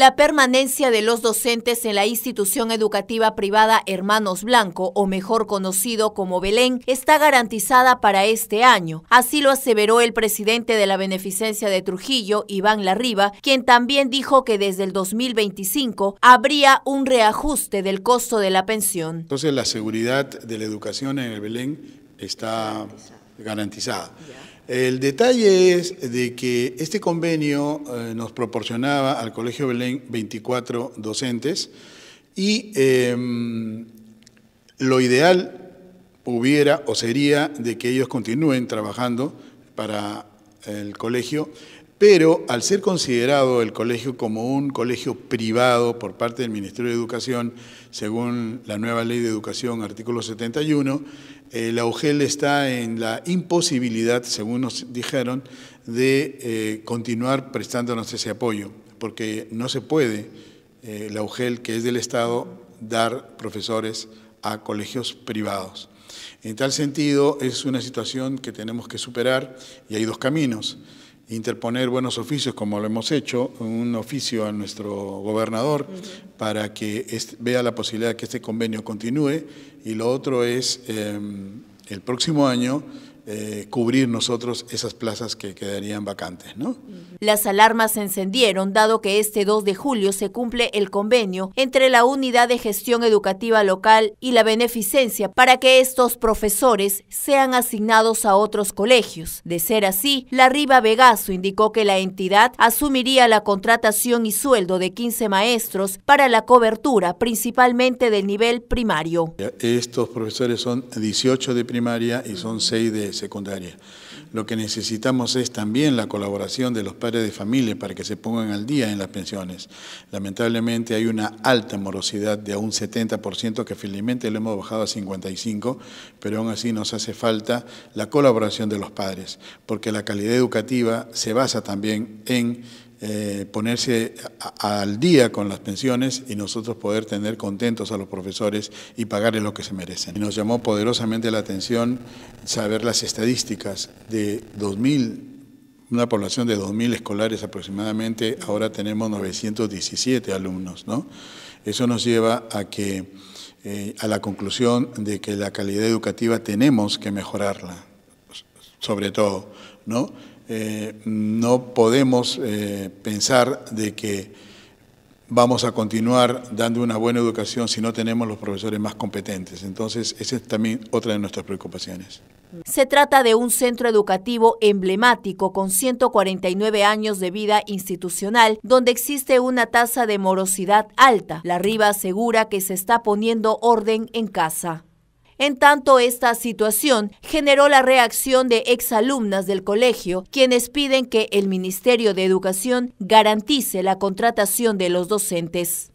La permanencia de los docentes en la institución educativa privada Hermanos Blanco, o mejor conocido como Belén, está garantizada para este año. Así lo aseveró el presidente de la Beneficencia de Trujillo, Iván Larriba, quien también dijo que desde el 2025 habría un reajuste del costo de la pensión. Entonces la seguridad de la educación en el Belén está garantizada. El detalle es de que este convenio eh, nos proporcionaba al Colegio Belén 24 docentes y em, lo ideal hubiera o sería de que ellos continúen trabajando para el colegio pero al ser considerado el colegio como un colegio privado por parte del Ministerio de Educación, según la nueva ley de educación, artículo 71, la UGEL está en la imposibilidad, según nos dijeron, de eh, continuar prestándonos ese apoyo, porque no se puede eh, la UGEL, que es del Estado, dar profesores a colegios privados. En tal sentido, es una situación que tenemos que superar y hay dos caminos interponer buenos oficios, como lo hemos hecho, un oficio a nuestro gobernador para que vea la posibilidad de que este convenio continúe. Y lo otro es, em, el próximo año eh, cubrir nosotros esas plazas que quedarían vacantes. ¿no? Las alarmas se encendieron dado que este 2 de julio se cumple el convenio entre la Unidad de Gestión Educativa Local y la Beneficencia para que estos profesores sean asignados a otros colegios. De ser así, la Riva Vegaso indicó que la entidad asumiría la contratación y sueldo de 15 maestros para la cobertura principalmente del nivel primario. Estos profesores son 18 de primaria y son 6 de secundaria. Lo que necesitamos es también la colaboración de los padres de familia para que se pongan al día en las pensiones. Lamentablemente hay una alta morosidad de un 70% que felizmente lo hemos bajado a 55%, pero aún así nos hace falta la colaboración de los padres, porque la calidad educativa se basa también en eh, ponerse al día con las pensiones y nosotros poder tener contentos a los profesores y pagarles lo que se merecen. nos llamó poderosamente la atención saber las estadísticas de 2000 una población de 2.000 escolares aproximadamente, ahora tenemos 917 alumnos. ¿no? Eso nos lleva a, que, eh, a la conclusión de que la calidad educativa tenemos que mejorarla, sobre todo. ¿no? Eh, no podemos eh, pensar de que vamos a continuar dando una buena educación si no tenemos los profesores más competentes. Entonces, esa es también otra de nuestras preocupaciones. Se trata de un centro educativo emblemático con 149 años de vida institucional, donde existe una tasa de morosidad alta. La Riva asegura que se está poniendo orden en casa. En tanto, esta situación generó la reacción de exalumnas del colegio, quienes piden que el Ministerio de Educación garantice la contratación de los docentes.